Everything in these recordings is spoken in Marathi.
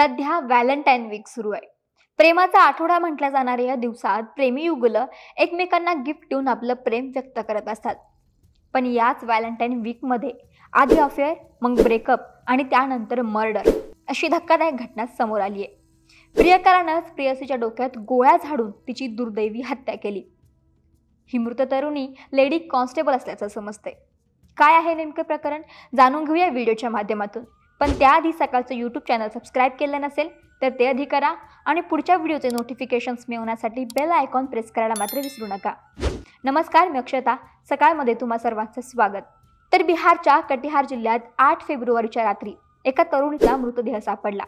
सध्या व्हॅलेंटाईन वीक सुरू आहे प्रेमाचा आठवडा म्हटल्या जाणाऱ्या या दिवसात प्रेमी युगल एकमेकांना गिफ्ट देऊन आपलं प्रेम व्यक्त करत असतात पण याच व्हॅलेंटाईन वीकमध्ये आधी अफेअर मग ब्रेकअप आणि त्यानंतर मर्डर अशी धक्कादायक घटना समोर आली आहे प्रियकरानंच प्रियसीच्या डोक्यात गोळ्या झाडून तिची दुर्दैवी हत्या केली ही मृत तरुणी लेडी कॉन्स्टेबल असल्याचं समजते काय आहे नेमकं प्रकरण जाणून घेऊया व्हिडिओच्या माध्यमातून पण त्याआधी सकाळचं यूट्यूब चॅनल सबस्क्राईब केलं नसेल तर ते आधी करा आणि पुढच्या व्हिडिओचे नोटिफिकेशन्स मिळवण्यासाठी बेल आयकॉन प्रेस करायला मात्र विसरू नका नमस्कार मी अक्षता सकाळमध्ये तुम्हा सर्वांचं स्वागत तर बिहारच्या कटिहार जिल्ह्यात आठ फेब्रुवारीच्या रात्री एका तरुणीचा मृतदेह सापडला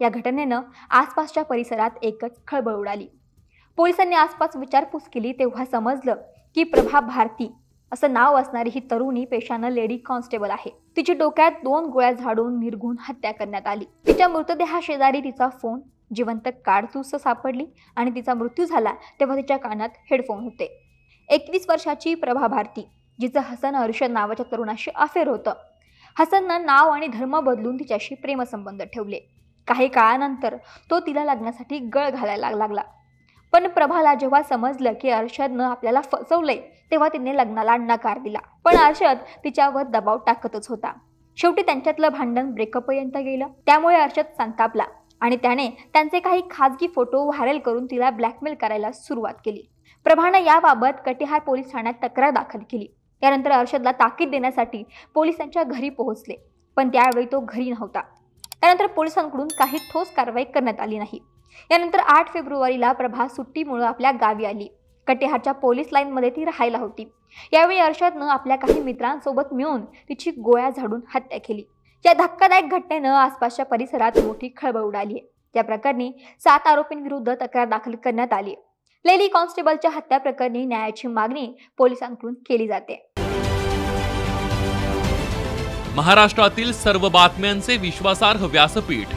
या घटनेनं आसपासच्या परिसरात एकच खळबळ उडाली पोलिसांनी आसपास विचारपूस केली तेव्हा समजलं की प्रभा भारती असं नाव असणारी ही तरुणी पेशानं लेडी कॉन्स्टेबल आहे तिची डोक्यात दोन गोळ्या झाडून निर्गुण हत्या करण्यात आली तिच्या मृतदेहा शेजारी तिचा फोन जिवंत काडतूस सापडली आणि तिचा मृत्यू झाला तेव्हा तिच्या कानात हेडफोन होते एकवीस वर्षाची प्रभा भारती जिचं हसन अर्षद नावाच्या तरुणाशी अफेअर होतं हसननं नाव आणि धर्म बदलून तिच्याशी प्रेमसंबंध ठेवले काही काळानंतर तो तिला लग्नासाठी गळ घालायला लागला पण प्रभाला जेव्हा समजलं की अर्षदनं आपल्याला फसवलंय तेव्हा तिने लग्नाला नकार दिला पण अर्षद तिच्यावर दबाव टाकतच होता शेवटी त्यांच्यातलं भांडण ब्रेकअपपर्यंत गेलं त्यामुळे अर्षद संतापला आणि त्याने त्यांचे काही खाजगी फोटो व्हायरल करून तिला ब्लॅकमेल करायला सुरुवात केली प्रभानं याबाबत कटिहार पोलीस ठाण्यात तक्रार दाखल केली त्यानंतर अर्षदला ताकीद देण्यासाठी पोलिसांच्या घरी पोहोचले पण त्यावेळी तो घरी नव्हता त्यानंतर पोलिसांकडून काही ठोस कारवाई करण्यात आली नाही यानंतर आठ फेब्रुवारीला प्रभा सुट्टीमुळं आपल्या गावी आली कटिहारच्या पोलीस लाईनमध्ये ती राहायला होती यावेळी अर्षदनं आपल्या काही मित्रांसोबत मिळून तिची गोळ्या झाडून हत्या केली या धक्कादायक घटनेनं आसपासच्या परिसरात मोठी खळबळ उडाली आहे या प्रकरणी सात आरोपींविरुद्ध तक्रार दाखल करण्यात आली लेली कॉन्स्टेबलच्या हत्या प्रकरणी न्यायाची मागणी पोलिसांकडून केली जाते महाराष्ट्रातील सर्व बातम्यांचे विश्वासार्ह व्यासपीठ